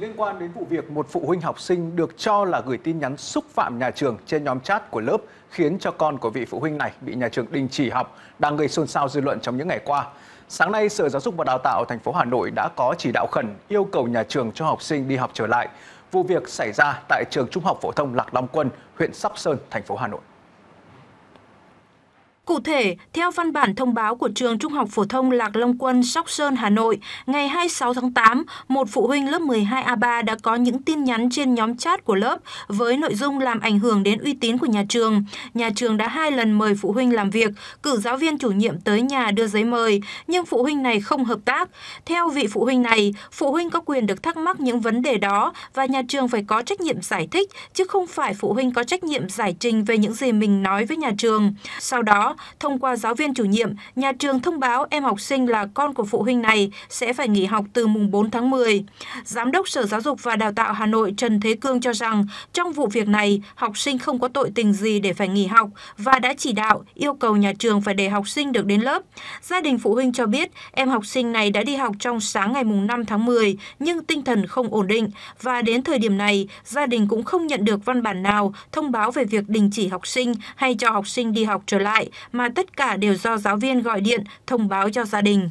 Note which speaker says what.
Speaker 1: Liên quan đến vụ việc một phụ huynh học sinh được cho là gửi tin nhắn xúc phạm nhà trường trên nhóm chat của lớp khiến cho con của vị phụ huynh này bị nhà trường đình chỉ học đang gây xôn xao dư luận trong những ngày qua. Sáng nay, Sở Giáo dục và Đào tạo thành phố Hà Nội đã có chỉ đạo khẩn yêu cầu nhà trường cho học sinh đi học trở lại. Vụ việc xảy ra tại trường Trung học phổ thông Lạc Long Quân, huyện Sóc Sơn, thành phố Hà Nội.
Speaker 2: Cụ thể, theo văn bản thông báo của trường Trung học phổ thông Lạc Long Quân, Sóc Sơn, Hà Nội, ngày 26 tháng 8, một phụ huynh lớp 12A3 đã có những tin nhắn trên nhóm chat của lớp với nội dung làm ảnh hưởng đến uy tín của nhà trường. Nhà trường đã hai lần mời phụ huynh làm việc, cử giáo viên chủ nhiệm tới nhà đưa giấy mời, nhưng phụ huynh này không hợp tác. Theo vị phụ huynh này, phụ huynh có quyền được thắc mắc những vấn đề đó và nhà trường phải có trách nhiệm giải thích, chứ không phải phụ huynh có trách nhiệm giải trình về những gì mình nói với nhà trường. Sau đó, thông qua giáo viên chủ nhiệm, nhà trường thông báo em học sinh là con của phụ huynh này sẽ phải nghỉ học từ mùng 4 tháng 10. Giám đốc Sở Giáo dục và Đào tạo Hà Nội Trần Thế Cương cho rằng trong vụ việc này, học sinh không có tội tình gì để phải nghỉ học và đã chỉ đạo yêu cầu nhà trường phải để học sinh được đến lớp. Gia đình phụ huynh cho biết em học sinh này đã đi học trong sáng ngày mùng 5 tháng 10 nhưng tinh thần không ổn định và đến thời điểm này gia đình cũng không nhận được văn bản nào thông báo về việc đình chỉ học sinh hay cho học sinh đi học trở lại mà tất cả đều do giáo viên gọi điện thông báo cho gia đình